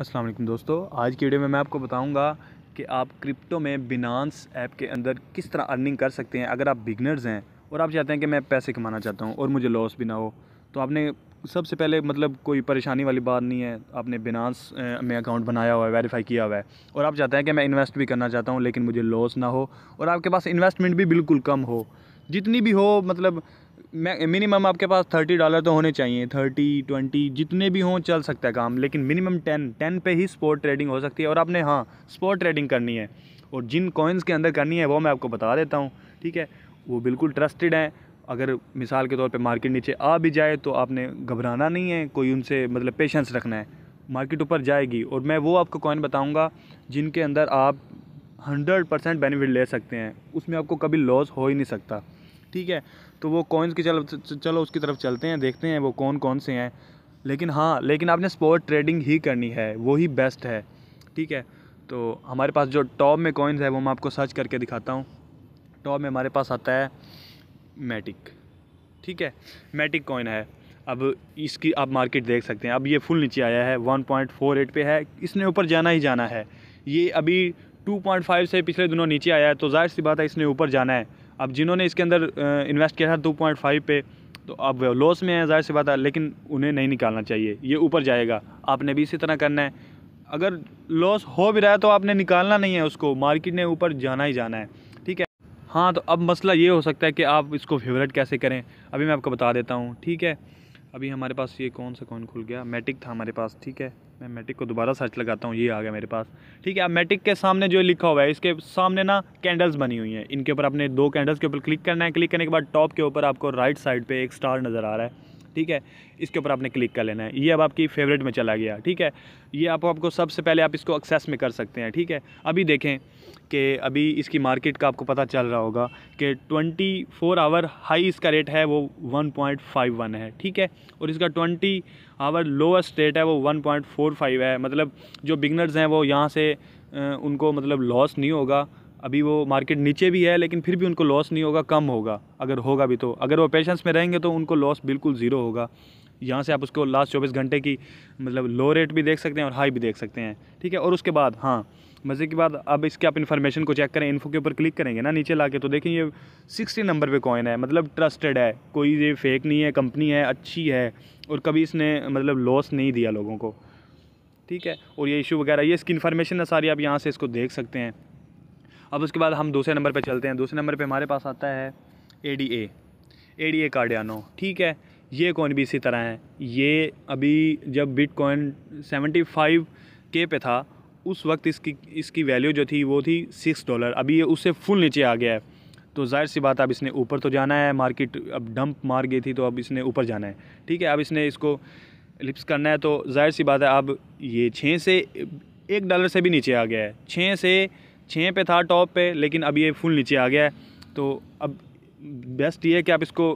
असलम दोस्तों आज की वीडियो में मैं आपको बताऊंगा कि आप क्रिप्टो में बिनांस ऐप के अंदर किस तरह अर्निंग कर सकते हैं अगर आप बिगनर्स हैं और आप चाहते हैं कि मैं पैसे कमाना चाहता हूं और मुझे लॉस भी ना हो तो आपने सबसे पहले मतलब कोई परेशानी वाली बात नहीं है आपने बिनांस में अकाउंट बनाया हुआ है वेरीफाई किया हुआ है और आप चाहते हैं कि मैं इन्वेस्ट भी करना चाहता हूँ लेकिन मुझे लॉस ना हो और आपके पास इन्वेस्टमेंट भी बिल्कुल कम हो जितनी भी हो मतलब मिनिमम आपके पास थर्टी डॉलर तो होने चाहिए थर्टी ट्वेंटी जितने भी हों चल सकता है काम लेकिन मिनिमम टेन टेन पे ही स्पोर्ट ट्रेडिंग हो सकती है और आपने हाँ स्पोर्ट ट्रेडिंग करनी है और जिन कॉइन्स के अंदर करनी है वो मैं आपको बता देता हूँ ठीक है वो बिल्कुल ट्रस्टेड हैं अगर मिसाल के तौर पर मार्केट नीचे आ भी जाए तो आपने घबराना नहीं है कोई उनसे मतलब पेशेंस रखना है मार्केट ऊपर जाएगी और मैं वो आपको कॉइन बताऊँगा जिनके अंदर आप हंड्रेड परसेंट बेनिफिट ले सकते हैं उसमें आपको कभी लॉस हो ही नहीं सकता ठीक है तो वो कॉइन्स की चलो चलो उसकी तरफ चलते हैं देखते हैं वो कौन कौन से हैं लेकिन हाँ लेकिन आपने स्पॉट ट्रेडिंग ही करनी है वो ही बेस्ट है ठीक है तो हमारे पास जो टॉप में कॉइन्स है वो मैं आपको सर्च करके दिखाता हूँ टॉप में हमारे पास आता है मैटिक ठीक है मैटिक कॉइन है अब इसकी आप मार्केट देख सकते हैं अब ये फुल नीचे आया है 1.48 पर है इसने ऊपर जाना ही जाना है ये अभी 2.5 से पिछले दिनों नीचे आया है तो जाहिर सी बात है इसने ऊपर जाना है अब जिन्होंने इसके अंदर इन्वेस्ट किया था टू पॉइंट फाइव पे तो अब लॉस में है जाहिर सी बात है लेकिन उन्हें नहीं निकालना चाहिए ये ऊपर जाएगा आपने भी इसी तरह करना है अगर लॉस हो भी रहा है तो आपने निकालना नहीं है उसको मार्केट ने ऊपर जाना ही जाना है ठीक है हाँ तो अब मसला ये हो सकता है कि आप इसको फेवरेट कैसे करें अभी मैं आपको बता देता हूँ ठीक है अभी हमारे पास ये कौन सा कौन खुल गया मैटिक था हमारे पास ठीक है मैं मैटिक को दोबारा सर्च लगाता हूँ ये आ गया मेरे पास ठीक है अब मैटिक के सामने जो लिखा हुआ है इसके सामने ना कैंडल्स बनी हुई हैं इनके ऊपर आपने दो कैंडल्स के ऊपर क्लिक करना है क्लिक करने के बाद टॉप के ऊपर आपको राइट साइड पर एक स्टार नज़र आ रहा है ठीक है इसके ऊपर आपने क्लिक कर लेना है ये अब आपकी फेवरेट में चला गया ठीक है ये आप आपको सबसे पहले आप इसको एक्सेस में कर सकते हैं ठीक है अभी देखें कि अभी इसकी मार्केट का आपको पता चल रहा होगा कि 24 फोर आवर हाई इसका रेट है वो 1.51 है ठीक है और इसका 20 आवर लोएस्ट रेट है वो 1.45 है मतलब जो बिगनर्स हैं वो यहाँ से उनको मतलब लॉस नहीं होगा अभी वो मार्केट नीचे भी है लेकिन फिर भी उनको लॉस नहीं होगा कम होगा अगर होगा भी तो अगर वो पेशेंस में रहेंगे तो उनको लॉस बिल्कुल ज़ीरो होगा यहाँ से आप उसको लास्ट चौबीस घंटे की मतलब लो रेट भी देख सकते हैं और हाई भी देख सकते हैं ठीक है और उसके बाद हाँ मज़े के बाद अब इसके आप इन्फॉर्मेशन को चेक करें इन्फो के ऊपर क्लिक करेंगे ना नीचे ला के तो देखें ये सिक्सटी नंबर पे कॉइन है मतलब ट्रस्टेड है कोई ये फेक नहीं है कंपनी है अच्छी है और कभी इसने मतलब लॉस नहीं दिया लोगों को ठीक है और ये इशू वगैरह ये इसकी इन्फॉर्मेशन है सारी आप यहाँ से इसको देख सकते हैं अब उसके बाद हम दूसरे नंबर पर चलते हैं दूसरे नंबर पर हमारे पास आता है A D A A D A कार्डियानो ठीक है ये कॉइन भी इसी तरह है ये अभी जब बिट कॉइन सेवेंटी फाइव के पे था उस वक्त इसकी इसकी वैल्यू जो थी वो थी सिक्स डॉलर अभी ये उससे फुल नीचे आ गया है तो जाहिर सी बात अब इसने ऊपर तो जाना है मार्केट अब डंप मार गई थी तो अब इसने ऊपर जाना है ठीक है अब इसने इसको लिप्स करना है तो जाहिर सी बात है अब ये छः से एक डॉलर से भी नीचे आ गया है छः से छः पे था टॉप पे लेकिन अब ये फुल नीचे आ गया है तो अब बेस्ट ये है कि आप इसको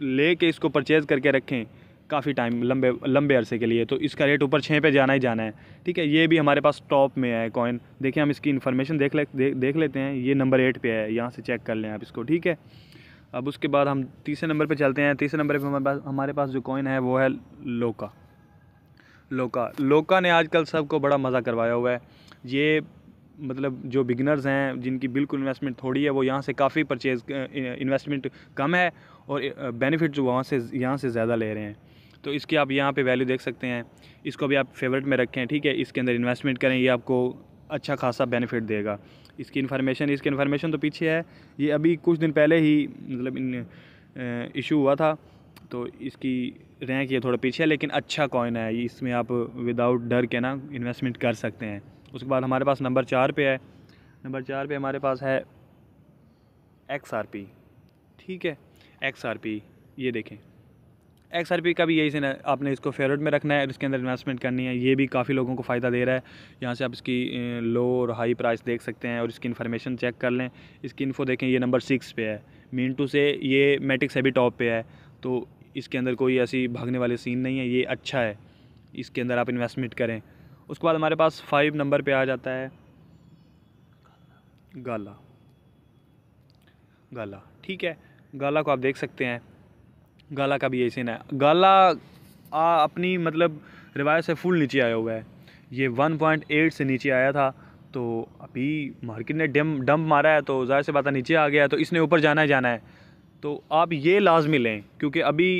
ले के इसको परचेज़ करके रखें काफ़ी टाइम लंबे लंबे अरसे के लिए तो इसका रेट ऊपर छः पे जाना ही जाना है ठीक है ये भी हमारे पास टॉप में है कॉइन देखिए हम इसकी इन्फॉर्मेशन देख ले दे, देख लेते हैं ये नंबर एट पे है यहाँ से चेक कर लें आप इसको ठीक है अब उसके बाद हम तीसरे नंबर पे चलते हैं तीसरे नंबर पे हमारे पास हमारे पास जो कॉइन है वो है लोका लोका लोका ने आजकल सबको बड़ा मज़ा करवाया हुआ है ये मतलब जो बिगनर्स हैं जिनकी बिल्कुल इन्वेस्टमेंट थोड़ी है वो यहाँ से काफ़ी परचेज़ इन्वेस्टमेंट कम है और बेनिफिट जो वहाँ से यहाँ से ज़्यादा ले रहे हैं तो इसकी आप यहाँ पे वैल्यू देख सकते हैं इसको भी आप फेवरेट में रखें ठीक है इसके अंदर इन्वेस्टमेंट करें ये आपको अच्छा खासा बेनिफिट देगा इसकी इन्फॉर्मेशन इसकी इन्फॉर्मेशन तो पीछे है ये अभी कुछ दिन पहले ही मतलब इशू हुआ था तो इसकी रैंक ये थोड़ा पीछे है लेकिन अच्छा कॉइन है इसमें आप विदाउट डर के ना इन्वेस्टमेंट कर सकते हैं उसके बाद हमारे पास नंबर चार पे है नंबर चार पे हमारे पास है एक्स आर पी ठीक है एक्स आर पी ये देखें एक्स आर पी का भी यही से आपने इसको फेवरेट में रखना है और इसके अंदर इन्वेस्टमेंट करनी है ये भी काफ़ी लोगों को फ़ायदा दे रहा है यहाँ से आप इसकी लो और हाई प्राइस देख सकते हैं और इसकी इन्फॉर्मेशन चेक कर लें इसकी इन्फो देखें ये नंबर सिक्स पे है मीन टू से ये मेटिक है भी टॉप पे है तो इसके अंदर कोई ऐसी भागने वाले सीन नहीं है ये अच्छा है इसके अंदर आप इन्वेस्टमेंट करें उसके बाद हमारे पास फाइव नंबर पे आ जाता है गाला गाला ठीक है गाला को आप देख सकते हैं गाला का भी यही सीन है गाला आ, अपनी मतलब रिवायत से फुल नीचे आया हुआ है ये 1.8 से नीचे आया था तो अभी मार्केट ने डम डंप मारा है तो ज़ाहिर से बात नीचे आ गया है तो इसने ऊपर जाना है जाना है तो आप ये लाजमी लें क्योंकि अभी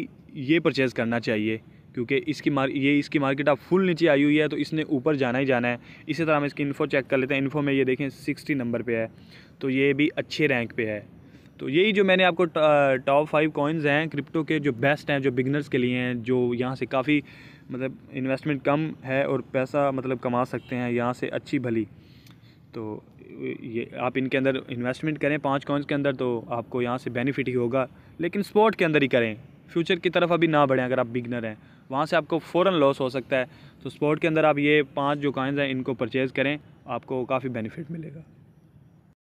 ये परचेज़ करना चाहिए क्योंकि इसकी मार ये इसकी मार्केट अब फुल नीचे आई हुई है तो इसने ऊपर जाना ही जाना है इसी तरह हम इसकी इन्फो चेक कर लेते हैं इन्फो में ये देखें सिक्सटी नंबर पर है तो ये भी अच्छे रैंक पर है तो यही जो मैंने आपको टॉप फाइव कॉइन्स हैं क्रिप्टो के जो बेस्ट हैं जो बिगनर्स के लिए हैं जो यहाँ से काफ़ी मतलब इन्वेस्टमेंट कम है और पैसा मतलब कमा सकते हैं यहाँ से अच्छी भली तो ये आप इनके अंदर इन्वेस्टमेंट करें पांच कॉइन्स के अंदर तो आपको यहाँ से बेनिफिट ही होगा लेकिन स्पोर्ट के अंदर ही करें फ्यूचर की तरफ अभी ना बढ़ें अगर आप बिगनर हैं वहाँ से आपको फ़ौर लॉस हो सकता है तो स्पॉट के अंदर आप ये पाँच जो काइन्स हैं इनको परचेज़ करें आपको काफ़ी बेनिफिट मिलेगा